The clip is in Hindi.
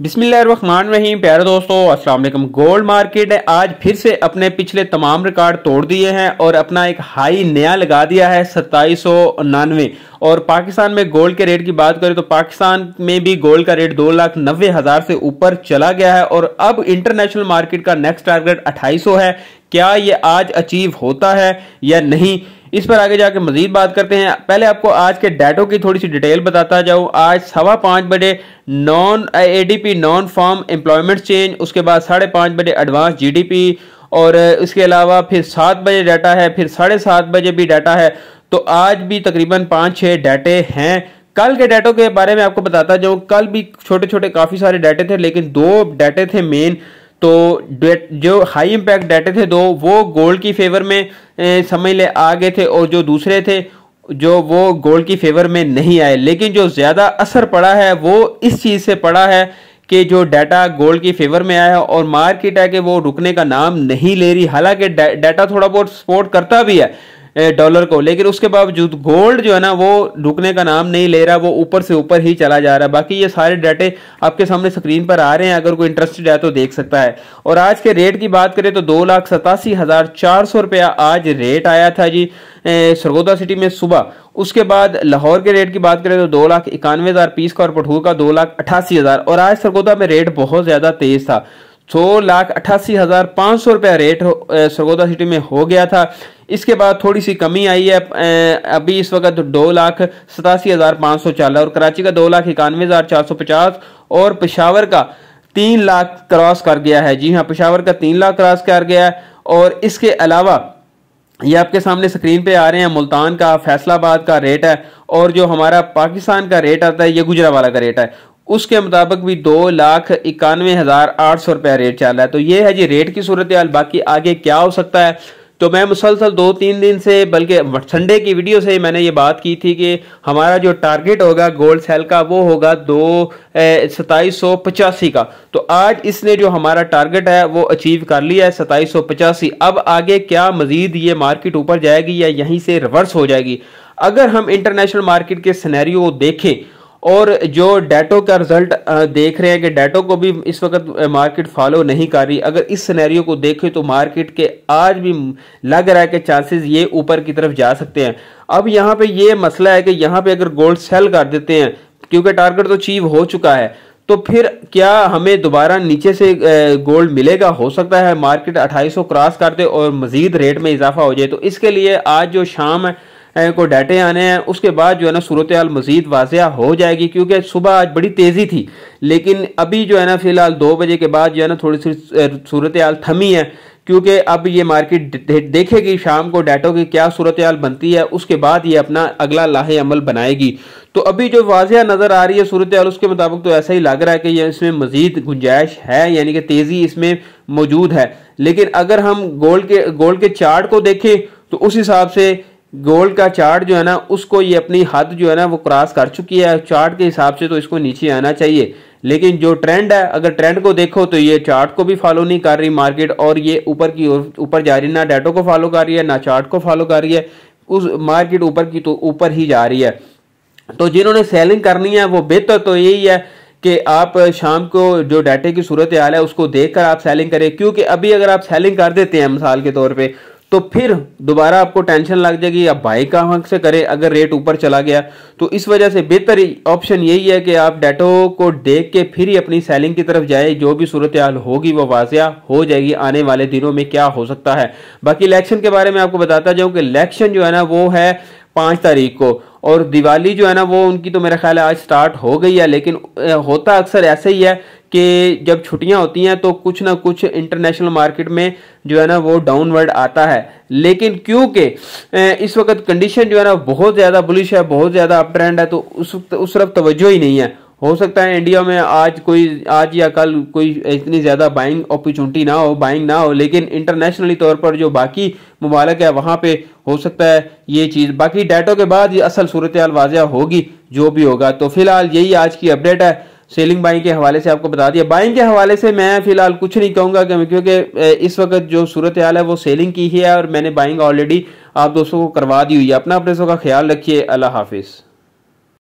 बिस्मिल्लाहमान रही प्यारे दोस्तों अस्सलाम वालेकुम गोल्ड मार्केट ने आज फिर से अपने पिछले तमाम रिकॉर्ड तोड़ दिए हैं और अपना एक हाई नया लगा दिया है सत्ताईस और पाकिस्तान में गोल्ड के रेट की बात करें तो पाकिस्तान में भी गोल्ड का रेट दो लाख नब्बे हज़ार से ऊपर चला गया है और अब इंटरनेशनल मार्केट का नेक्स्ट टारगेट अट्ठाईस है क्या ये आज अचीव होता है या नहीं इस पर आगे जाके मजीद बात करते हैं पहले आपको आज के डाटो की थोड़ी सी डिटेल बताता जाऊँ आज सवा पाँच बजे non ADP non farm employment change उसके बाद साढ़े पाँच बजे एडवांस जीडीपी और इसके अलावा फिर सात बजे डाटा है फिर साढ़े सात बजे भी डाटा है तो आज भी तकरीबन पाँच छः डाटे हैं कल के डाटों के बारे में आपको बताता जाऊँ कल भी छोटे छोटे काफ़ी सारे डाटे थे लेकिन दो डाटे थे मेन तो जो हाई इम्पैक्ट डाटे थे दो वो गोल्ड की फेवर में समझ ले आ गए थे और जो दूसरे थे जो वो गोल्ड की फेवर में नहीं आए लेकिन जो ज़्यादा असर पड़ा है वो इस चीज़ से पड़ा है कि जो डाटा गोल्ड की फेवर में आया है और मार्केट है कि वो रुकने का नाम नहीं ले रही हालांकि डाटा थोड़ा बहुत सपोर्ट करता भी है डॉलर को लेकिन उसके बावजूद गोल्ड जो है ना वो रुकने का नाम नहीं ले रहा वो ऊपर से ऊपर ही चला जा रहा है बाकी ये सारे डाटे आपके सामने स्क्रीन पर आ रहे हैं अगर कोई इंटरेस्टेड है तो देख सकता है और आज के रेट की बात करें तो दो लाख सतासी हजार चार सौ रुपया आज रेट आया था जी सरगोदा सिटी में सुबह उसके बाद लाहौर के रेट की बात करें तो दो लाख इक्यानवे हज़ार पीस का और पठूर का दो लाख अठासी हज़ार और आज सरगोदा में रेट बहुत ज़्यादा तेज़ था सौ लाख अठासी हज़ार पांच सौ रुपया रेट सरगोदा सिटी में हो गया था इसके बाद थोड़ी सी कमी आई है अभी इस वक्त दो लाख सतासी हज़ार पाँच सौ चालीस और कराची का दो लाख इक्यानवे हज़ार चार सौ पचास और पेशावर का तीन लाख क्रॉस कर गया है जी हाँ पेशावर का तीन लाख क्रॉस कर गया है और इसके अलावा ये आपके सामने स्क्रीन पे आ रहे हैं मुल्तान का फैसलाबाद का रेट है और जो हमारा पाकिस्तान का रेट आता है ये गुजरावाला का रेट है उसके मुताबिक भी दो लाख इक्यानवे हज़ार आठ सौ रुपया रेट चल रहा है तो ये है जी रेट की सूरत हाल बाकी आगे क्या हो सकता है तो मैं मुसलसल दो तीन दिन से बल्कि संडे की वीडियो से मैंने ये बात की थी कि हमारा जो टारगेट होगा गोल्ड सेल का वो होगा दो सताईस सौ पचासी का तो आज इसने जो हमारा टारगेट है वो अचीव कर लिया है सताईस सौ पचासी अब आगे क्या मजीद ये मार्केट ऊपर जाएगी या यहीं से रिवर्स हो जाएगी अगर हम इंटरनेशनल मार्केट के सिनेरियो देखें और जो डेटो का रिजल्ट देख रहे हैं कि डेटो को भी इस वक्त मार्केट फॉलो नहीं कर रही अगर इस सिनेरियो को देखें तो मार्केट के आज भी लग रहा है कि चांसेस ये ऊपर की तरफ जा सकते हैं अब यहाँ पे ये मसला है कि यहाँ पे अगर गोल्ड सेल कर देते हैं क्योंकि टारगेट तो अचीव हो चुका है तो फिर क्या हमें दोबारा नीचे से गोल्ड मिलेगा हो सकता है मार्केट 2800 क्रॉस करते और मजीद रेट में इजाफा हो जाए तो इसके लिए आज जो शाम है को डाटे आने हैं उसके बाद जो है ना सूरत हाल मज़ीद वाजिया हो जाएगी क्योंकि सुबह आज बड़ी तेज़ी थी लेकिन अभी जो है ना फ़िलहाल दो बजे के बाद जो है ना थोड़ी सी सूरत हाल थमी है क्योंकि अब ये मार्केट देखेगी शाम को डाटों की क्या सूरत हाल बनती है उसके बाद ये अपना अगला लाहे अमल बनाएगी तो अभी जो वाजिया नज़र आ रही है सूरत हाल उसके मुताबिक तो ऐसा ही लग रहा है कि यह इसमें मज़ीद गुंजाइश है यानी कि तेज़ी इसमें मौजूद है लेकिन अगर हम गोल्ड के गोल्ड के चार्ट को देखें तो उस हिसाब से गोल्ड का चार्ट जो है ना उसको ये अपनी हद जो है ना वो क्रॉस कर चुकी है चार्ट के हिसाब से तो इसको नीचे आना चाहिए लेकिन जो ट्रेंड है अगर ट्रेंड को देखो तो ये चार्ट को भी फॉलो नहीं कर रही मार्केट और ये ऊपर की ऊपर जा रही ना डाटो को फॉलो कर रही है ना चार्ट को फॉलो कर रही है उस मार्केट ऊपर की तो ऊपर ही जा रही है तो जिन्होंने सेलिंग करनी है वो बेहतर तो यही है कि आप शाम को जो डाटे की सूरत हाल है उसको देखकर आप सेलिंग करें क्योंकि अभी अगर आप सेलिंग कर देते हैं मिसाल के तौर पे तो फिर दोबारा आपको टेंशन लग जाएगी आप बाई कहाँ से करें अगर रेट ऊपर चला गया तो इस वजह से बेहतर ऑप्शन यही है कि आप डेटो को देख के फिर ही अपनी सेलिंग की तरफ जाए जो भी सूरत हाल होगी वह वाजिया हो जाएगी आने वाले दिनों में क्या हो सकता है बाकी इलेक्शन के बारे में आपको बताता जाऊँ कि इलेक्शन जो है ना वो है पाँच तारीख को और दिवाली जो है ना वो उनकी तो मेरा ख्याल है आज स्टार्ट हो गई है लेकिन होता अक्सर ऐसे ही है कि जब छुट्टियां होती हैं तो कुछ ना कुछ इंटरनेशनल मार्केट में जो है ना वो डाउनवर्ड आता है लेकिन क्योंकि इस वक्त कंडीशन जो है ना बहुत ज़्यादा बुलिश है बहुत ज़्यादा अप ट्रेंड है तो उस उस तरफ तवज्जो ही नहीं है हो सकता है इंडिया में आज कोई आज या कल कोई इतनी ज़्यादा बाइंग अपॉर्चुनिटी ना हो बाइंग ना हो लेकिन इंटरनेशनली तौर पर जो बाकी ममालक है वहाँ पे हो सकता है ये चीज़ बाकी डेटों के बाद ये असल सूरत हाल वाजिया होगी जो भी होगा तो फिलहाल यही आज की अपडेट है सेलिंग बाइंग के हवाले से आपको बता दिया बाइंग के हवाले से मैं फिलहाल कुछ नहीं कहूंगा क्योंकि इस वक्त जो सूरत हाल है वो सेलिंग की ही है और मैंने बाइंग ऑलरेडी आप दोस्तों को करवा दी हुई है अपना अपने का ख्याल रखिए अल्लाह हाफिज़